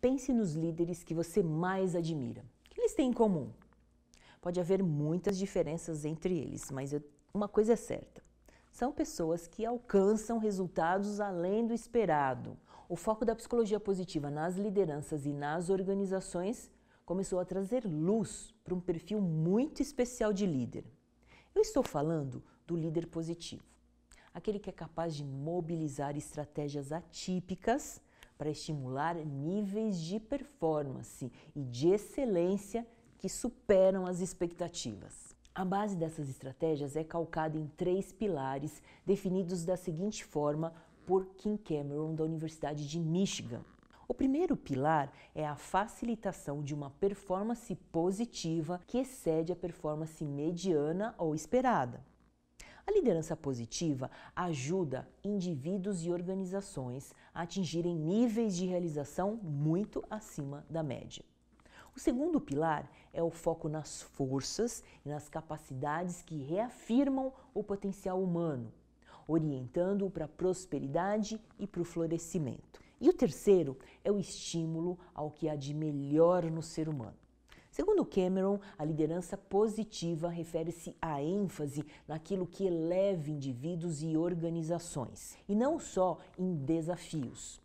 Pense nos líderes que você mais admira. O que eles têm em comum? Pode haver muitas diferenças entre eles, mas uma coisa é certa: são pessoas que alcançam resultados além do esperado. O foco da psicologia positiva nas lideranças e nas organizações começou a trazer luz para um perfil muito especial de líder. Eu estou falando do líder positivo, aquele que é capaz de mobilizar estratégias atípicas para estimular níveis de performance e de excelência que superam as expectativas. A base dessas estratégias é calcada em três pilares definidos da seguinte forma por Kim Cameron da Universidade de Michigan. O primeiro pilar é a facilitação de uma performance positiva que excede a performance mediana ou esperada. A liderança positiva ajuda indivíduos e organizações a atingirem níveis de realização muito acima da média. O segundo pilar é o foco nas forças e nas capacidades que reafirmam o potencial humano, orientando-o para a prosperidade e para o florescimento. E o terceiro é o estímulo ao que há de melhor no ser humano. Segundo Cameron, a liderança positiva refere-se à ênfase naquilo que eleva indivíduos e organizações, e não só em desafios.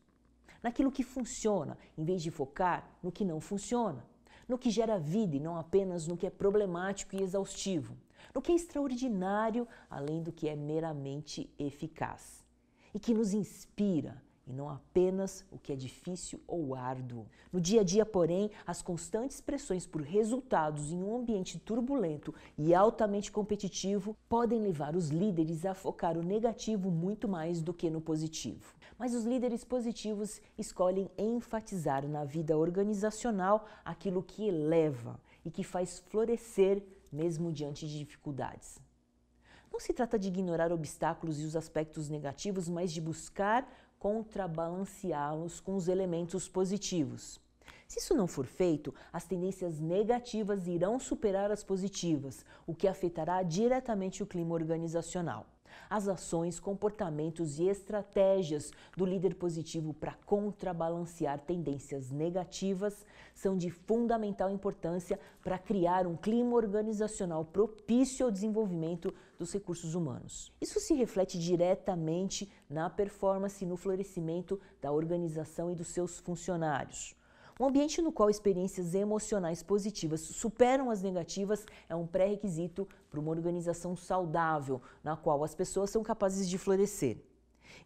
Naquilo que funciona, em vez de focar no que não funciona. No que gera vida e não apenas no que é problemático e exaustivo. No que é extraordinário, além do que é meramente eficaz. E que nos inspira, e não apenas o que é difícil ou árduo. No dia a dia, porém, as constantes pressões por resultados em um ambiente turbulento e altamente competitivo podem levar os líderes a focar o negativo muito mais do que no positivo. Mas os líderes positivos escolhem enfatizar na vida organizacional aquilo que eleva e que faz florescer mesmo diante de dificuldades. Não se trata de ignorar obstáculos e os aspectos negativos, mas de buscar contrabalanceá-los com os elementos positivos. Se isso não for feito, as tendências negativas irão superar as positivas, o que afetará diretamente o clima organizacional as ações, comportamentos e estratégias do líder positivo para contrabalancear tendências negativas são de fundamental importância para criar um clima organizacional propício ao desenvolvimento dos recursos humanos. Isso se reflete diretamente na performance e no florescimento da organização e dos seus funcionários. Um ambiente no qual experiências emocionais positivas superam as negativas é um pré-requisito para uma organização saudável, na qual as pessoas são capazes de florescer.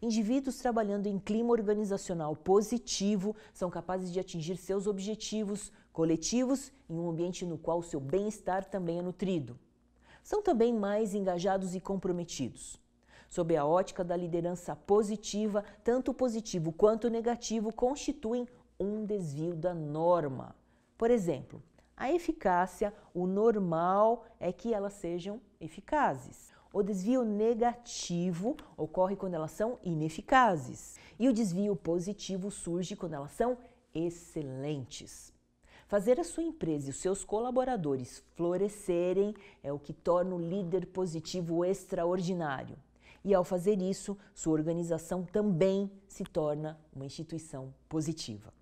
Indivíduos trabalhando em clima organizacional positivo são capazes de atingir seus objetivos coletivos em um ambiente no qual seu bem-estar também é nutrido. São também mais engajados e comprometidos. Sob a ótica da liderança positiva, tanto o positivo quanto o negativo constituem um desvio da norma. Por exemplo, a eficácia, o normal é que elas sejam eficazes. O desvio negativo ocorre quando elas são ineficazes. E o desvio positivo surge quando elas são excelentes. Fazer a sua empresa e os seus colaboradores florescerem é o que torna o líder positivo extraordinário. E ao fazer isso, sua organização também se torna uma instituição positiva.